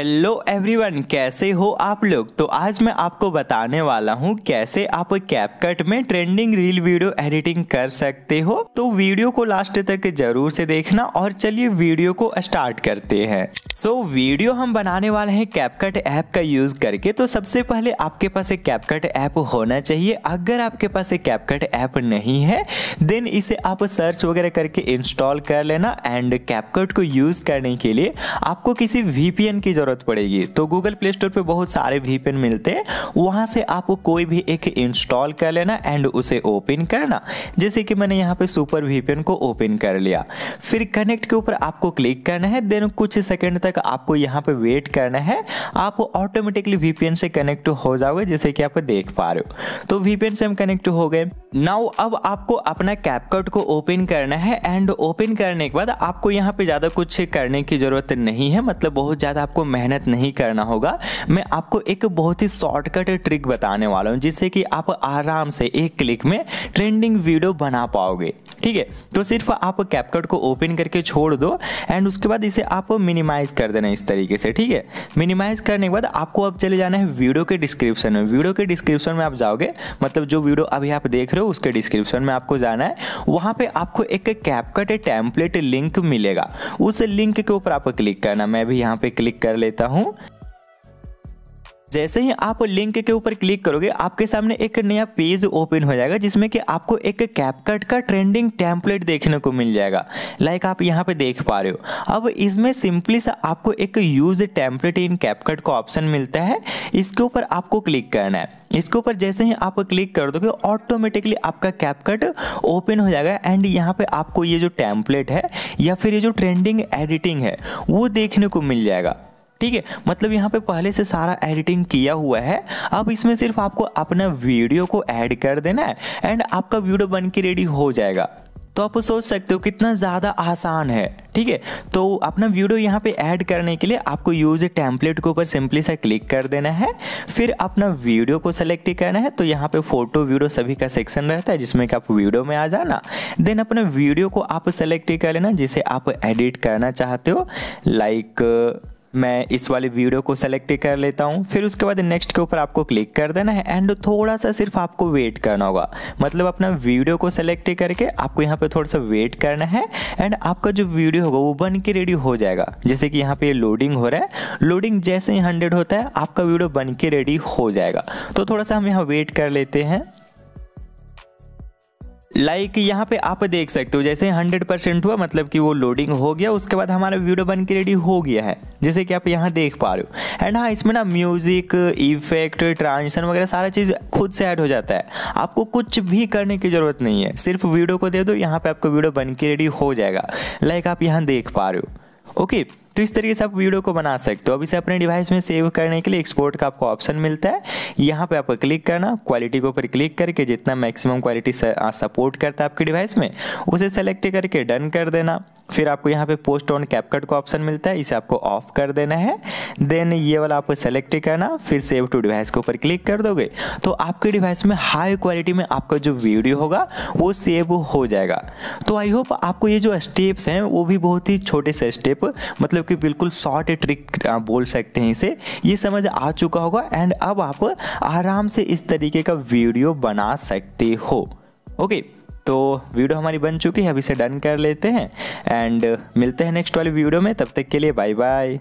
Hello everyone कैसे हो आप लोग तो आज मैं आपको बताने वाला हूँ कैसे आप कैपकट में ट्रेंडिंग रील वीडियो एडिटिंग कर सकते हो तो वीडियो को लास्ट तक जरूर से देखना और चलिए वीडियो को स्टार्ट करते हैं सो so, वीडियो हम बनाने वाले हैं कैपकट ऐप का यूज़ करके तो सबसे पहले आपके पास एक कैपकट ऐप होना चाहिए अगर आपके पास एक कैपकट ऐप नहीं है देन इसे आप सर्च वगैरह करके इंस्टॉल कर लेना एंड कैपकट को यूज़ करने के लिए आपको किसी वीपीएन की ज़रूरत पड़ेगी तो गूगल प्ले स्टोर पर बहुत सारे वीपीएन मिलते हैं वहाँ से आप कोई भी एक इंस्टॉल कर लेना एंड उसे ओपन करना जैसे कि मैंने यहाँ पर सुपर वीपीएन को ओपन कर लिया फिर कनेक्ट के ऊपर आपको क्लिक करना है देन कुछ सेकेंड तक तक आपको यहाँ पे वेट करना है आप ऑटोमेटिकली वीपीएन से कनेक्ट हो जाओगे जैसे कि आप देख पा रहे हो तो वीपीएन से हम कनेक्ट हो गए नाउ अब आपको अपना कैपकट को ओपन करना है एंड ओपन करने के बाद आपको यहाँ पे ज़्यादा कुछ करने की ज़रूरत नहीं है मतलब बहुत ज़्यादा आपको मेहनत नहीं करना होगा मैं आपको एक बहुत ही शॉर्टकट ट्रिक बताने वाला हूँ जिससे कि आप आराम से एक क्लिक में ट्रेंडिंग वीडियो बना पाओगे ठीक है तो सिर्फ आप कैपकट को ओपन करके छोड़ दो एंड उसके बाद इसे आप मिनिमाइज़ कर देना इस तरीके से ठीक है मिनिमाइज़ करने के बाद आपको अब चले जाना है वीडियो के डिस्क्रिप्शन में वीडियो के डिस्क्रिप्शन में आप जाओगे मतलब जो वीडियो अभी आप देख रहे हो उसके डिस्क्रिप्शन में आपको जाना है वहाँ पर आपको एक कैपकट टैम्पलेट लिंक मिलेगा उस लिंक के ऊपर आपको क्लिक करना मैं भी यहाँ पर क्लिक कर लेता हूँ जैसे ही आप लिंक के ऊपर क्लिक करोगे आपके सामने एक नया पेज ओपन हो जाएगा जिसमें कि आपको एक कैपकट का ट्रेंडिंग टैंपलेट देखने को मिल जाएगा लाइक आप यहाँ पे देख पा रहे हो अब इसमें सिंपली सा आपको एक यूज टैंपलेट इन कैपकट का ऑप्शन मिलता है इसके ऊपर आपको क्लिक करना है इसके ऊपर जैसे ही आप क्लिक कर दोगे ऑटोमेटिकली आपका कैपकट ओपन हो जाएगा एंड यहाँ पे आपको ये जो टैंपलेट है या फिर ये जो ट्रेंडिंग एडिटिंग है वो देखने को मिल जाएगा ठीक है मतलब यहाँ पे पहले से सारा एडिटिंग किया हुआ है अब इसमें सिर्फ आपको अपना वीडियो को ऐड कर देना है एंड आपका वीडियो बन के रेडी हो जाएगा तो आप सोच सकते हो कितना ज़्यादा आसान है ठीक है तो अपना वीडियो यहाँ पे ऐड करने के लिए आपको यूज टेम्पलेट के ऊपर सिंपली सा क्लिक कर देना है फिर अपना वीडियो को सेलेक्ट करना है तो यहाँ पे फोटो वीडियो सभी का सेक्शन रहता है जिसमें कि आप वीडियो में आ जाना देन अपना वीडियो को आप सेलेक्ट कर लेना जिसे आप एडिट करना चाहते हो लाइक मैं इस वाले वीडियो को सेलेक्ट कर लेता हूँ फिर उसके बाद नेक्स्ट के ऊपर आपको क्लिक कर देना है एंड थोड़ा सा सिर्फ आपको वेट करना होगा मतलब अपना वीडियो को सेलेक्ट करके आपको यहाँ पे थोड़ा सा वेट करना है एंड आपका जो वीडियो होगा वो बन के रेडी हो जाएगा जैसे कि यहाँ पे लोडिंग हो रहा है लोडिंग जैसे ही हंड्रेड होता है आपका वीडियो बन के रेडी हो जाएगा तो थोड़ा सा हम यहाँ वेट कर लेते हैं लाइक like यहाँ पे आप देख सकते हो जैसे 100 परसेंट हुआ मतलब कि वो लोडिंग हो गया उसके बाद हमारा वीडियो बन के रेडी हो गया है जैसे कि आप यहाँ देख पा रहे हो एंड हाँ इसमें ना म्यूजिक इफेक्ट ट्रांजिशन वगैरह सारा चीज़ खुद से ऐड हो जाता है आपको कुछ भी करने की ज़रूरत नहीं है सिर्फ वीडियो को दे दो यहाँ पर आपको वीडियो बन के रेडी हो जाएगा लाइक like आप यहाँ देख पा रहे हो ओके तो इस तरीके से आप वीडियो को बना सकते हो अब इसे अपने डिवाइस में सेव करने के लिए एक्सपोर्ट का आपको ऑप्शन मिलता है यहाँ पे आपको क्लिक करना क्वालिटी के ऊपर क्लिक करके जितना मैक्सिमम क्वालिटी सपोर्ट करता है आपके डिवाइस में उसे सेलेक्ट करके डन कर देना फिर आपको यहाँ पे पोस्ट ऑन कैपकट का ऑप्शन मिलता है इसे आपको ऑफ कर देना है देन ये वाला आपको सेलेक्ट करना फिर सेव टू डिवाइस के ऊपर क्लिक कर दोगे तो आपके डिवाइस में हाई क्वालिटी में आपका जो वीडियो होगा वो सेव हो जाएगा तो आई होप आपको ये जो स्टेप्स हैं वो भी बहुत ही छोटे से स्टेप मतलब कि बिल्कुल शॉर्ट ट्रिक बोल सकते हैं इसे ये समझ आ चुका होगा एंड अब आप आराम से इस तरीके का वीडियो बना सकते हो ओके okay. तो वीडियो हमारी बन चुकी है अभी से डन कर लेते हैं एंड मिलते हैं नेक्स्ट वाली वीडियो में तब तक के लिए बाय बाय